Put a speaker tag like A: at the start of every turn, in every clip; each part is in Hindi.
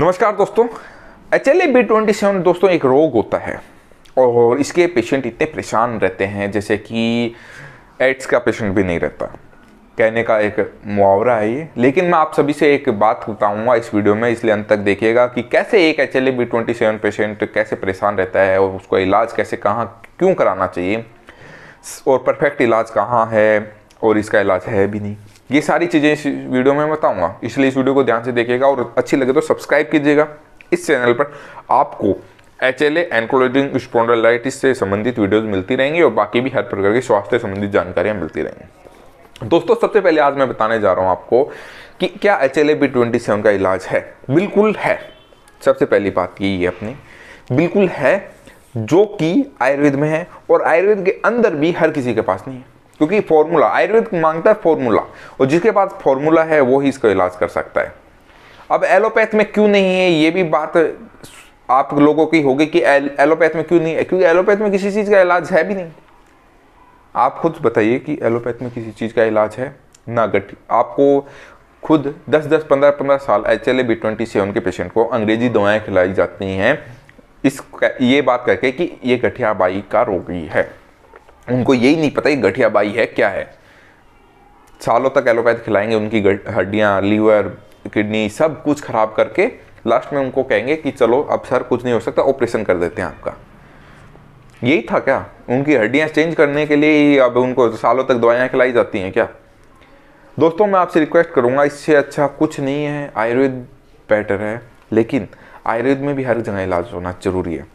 A: नमस्कार दोस्तों H L A B twenty seven दोस्तों एक रोग होता है और इसके पेशेंट इतने परेशान रहते हैं जैसे कि एड्स का पेशेंट भी नहीं रहता कहने का एक मुहावरा है ये लेकिन मैं आप सभी से एक बात बताऊंगा इस वीडियो में इसलिए अंत तक देखिएगा कि कैसे एक H L A B twenty seven patient कैसे परेशान रहता है और उसको इलाज कैसे कहाँ क्यों कराना चाहिए और परफेक्ट इलाज कहाँ है और इसका इलाज है भी नहीं ये सारी चीज़ें इस वीडियो में बताऊंगा इसलिए इस वीडियो को ध्यान से देखिएगा और अच्छी लगे तो सब्सक्राइब कीजिएगा इस चैनल पर आपको एच एल एनकोलोजिंग स्पॉन्डोलाइटिस से संबंधित वीडियोज मिलती रहेंगी और बाकी भी हर प्रकार की स्वास्थ्य संबंधित जानकारियाँ मिलती रहेंगी दोस्तों सबसे पहले आज मैं बताने जा रहा हूँ आपको कि क्या H L B twenty seven का इलाज है बिल्कुल है सबसे पहली बात यही है अपनी बिल्कुल है जो कि आयुर्वेद में है और आयुर्वेद के अंदर भी हर किसी के पास नहीं है क्योंकि फॉर्मूला आयुर्वेद मांगता है फॉर्मूला और जिसके पास फॉर्मूला है वो ही इसका इलाज कर सकता है अब एलोपैथ में क्यों नहीं है ये भी बात आप लोगों की होगी कि एलोपैथ में क्यों नहीं है क्योंकि एलोपैथ में किसी चीज़ का इलाज है भी नहीं आप खुद बताइए कि एलोपैथ में किसी चीज़ का इलाज है ना गट आपको खुद 10 10 15 15 साल H L A B twenty seven के पेशेंट को अंग्रेजी दवाएं खिलाई जाती हैं इस ये बात करके कि ये गठिया बाई का रोगी है उनको यही नहीं पता ये गठिया बाई है क्या है सालों तक एलोपैथ खिलाएंगे उनकी हड्डियाँ लीवर किडनी सब कुछ खराब करके लास्ट में उनको कहेंगे कि चलो अब सर कुछ नहीं हो सकता ऑपरेशन कर देते हैं आपका यही था क्या उनकी हड्डियाँ चेंज करने के लिए ही अब उनको सालों तक दवाइयाँ खिलाई जाती हैं क्या दोस्तों मैं आपसे रिक्वेस्ट करूँगा इससे अच्छा कुछ नहीं है आयुर्वेद बेटर है लेकिन आयुर्वेद में भी हर जगह इलाज होना ज़रूरी है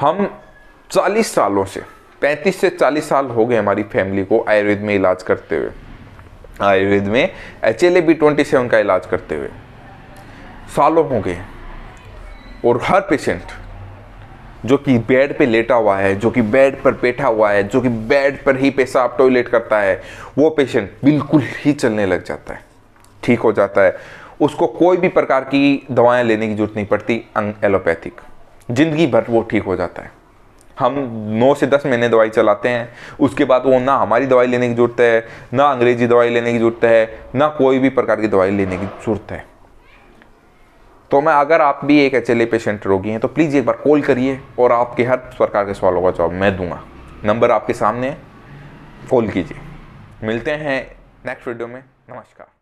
A: हम चालीस सालों से 35 से 40 साल हो गए हमारी फैमिली को आयुर्वेद में इलाज करते हुए आयुर्वेद में एच एल का इलाज करते हुए सालों हो गए और हर पेशेंट जो कि बेड पे लेटा हुआ है जो कि बेड पर बैठा हुआ है जो कि बेड पर ही पेशाब टॉयलेट करता है वो पेशेंट बिल्कुल ही चलने लग जाता है ठीक हो जाता है उसको कोई भी प्रकार की दवाएं लेने की जरूरत नहीं पड़ती एलोपैथिक ज़िंदगी भर वो ठीक हो जाता है हम नौ से दस महीने दवाई चलाते हैं उसके बाद वो ना हमारी दवाई लेने की ज़रूरत है ना अंग्रेजी दवाई लेने की ज़रूरत है ना कोई भी प्रकार की दवाई लेने की ज़रूरत है तो मैं अगर आप भी एक एच पेशेंट रोगी हैं तो प्लीज़ एक बार कॉल करिए और आपके हर प्रकार के सवालों का जवाब मैं दूंगा नंबर आपके सामने कॉल कीजिए मिलते हैं नेक्स्ट वीडियो में नमस्कार